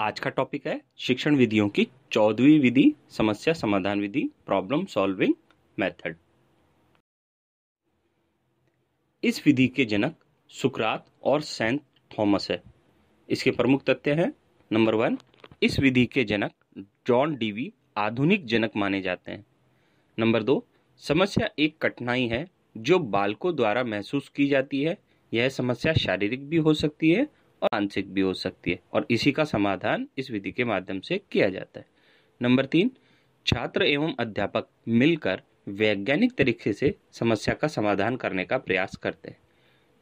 आज का टॉपिक है शिक्षण विधियों की चौदहवीं विधि समस्या समाधान विधि प्रॉब्लम सॉल्विंग मेथड इस विधि के जनक सुकरात और सेंट थॉमस है इसके प्रमुख तथ्य हैं नंबर वन इस विधि के जनक जॉन डीवी आधुनिक जनक माने जाते हैं नंबर दो समस्या एक कठिनाई है जो बालकों द्वारा महसूस की जाती है यह समस्या शारीरिक भी हो सकती है और आंशिक भी हो सकती है और इसी का समाधान इस विधि के माध्यम से किया जाता है नंबर तीन छात्र एवं अध्यापक मिलकर वैज्ञानिक तरीके से समस्या का समाधान करने का प्रयास करते हैं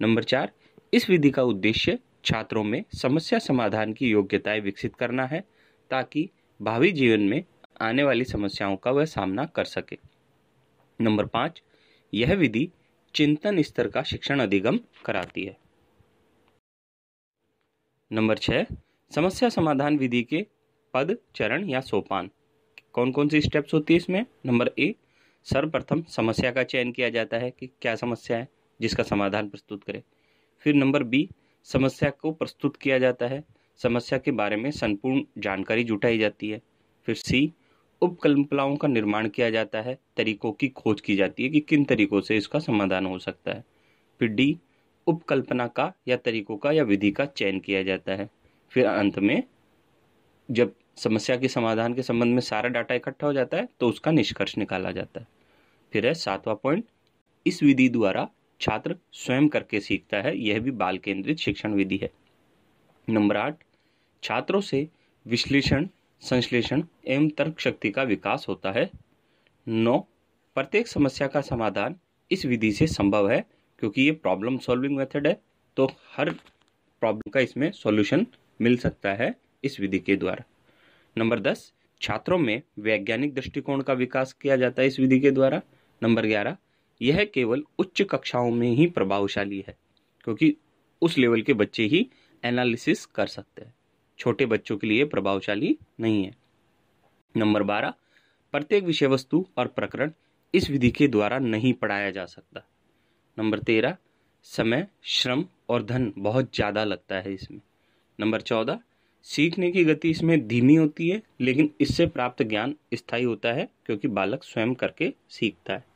नंबर चार इस विधि का उद्देश्य छात्रों में समस्या समाधान की योग्यताएं विकसित करना है ताकि भावी जीवन में आने वाली समस्याओं का वह सामना कर सके नंबर पाँच यह विधि चिंतन स्तर का शिक्षण अधिगम कराती है नंबर छः समस्या समाधान विधि के पद चरण या सोपान कौन कौन सी स्टेप्स होती है इसमें नंबर ए सर्वप्रथम समस्या का चयन किया जाता है कि क्या समस्या है जिसका समाधान प्रस्तुत करें फिर नंबर बी समस्या को प्रस्तुत किया जाता है समस्या के बारे में संपूर्ण जानकारी जुटाई जाती है फिर सी उपकल्पनाओं का निर्माण किया जाता है तरीकों की खोज की जाती है कि किन तरीकों से इसका समाधान हो सकता है फिर डी उपकल्पना का या तरीकों का या विधि का चयन किया जाता है फिर अंत में जब समस्या के समाधान के संबंध में सारा डाटा इकट्ठा हो जाता है तो उसका निष्कर्ष निकाला जाता है फिर है सातवां पॉइंट इस विधि द्वारा छात्र स्वयं करके सीखता है यह भी बाल केंद्रित शिक्षण विधि है नंबर आठ छात्रों से विश्लेषण संश्लेषण एवं तर्क शक्ति का विकास होता है नौ प्रत्येक समस्या का समाधान इस विधि से संभव है क्योंकि ये प्रॉब्लम सॉल्विंग मेथड है तो हर प्रॉब्लम का इसमें सॉल्यूशन मिल सकता है इस विधि के द्वारा नंबर दस छात्रों में वैज्ञानिक दृष्टिकोण का विकास किया जाता है इस विधि के द्वारा नंबर ग्यारह यह केवल उच्च कक्षाओं में ही प्रभावशाली है क्योंकि उस लेवल के बच्चे ही एनालिसिस कर सकते हैं छोटे बच्चों के लिए प्रभावशाली नहीं है नंबर बारह प्रत्येक विषय वस्तु और प्रकरण इस विधि के द्वारा नहीं पढ़ाया जा सकता नंबर तेरह समय श्रम और धन बहुत ज़्यादा लगता है इसमें नंबर चौदह सीखने की गति इसमें धीमी होती है लेकिन इससे प्राप्त ज्ञान स्थायी होता है क्योंकि बालक स्वयं करके सीखता है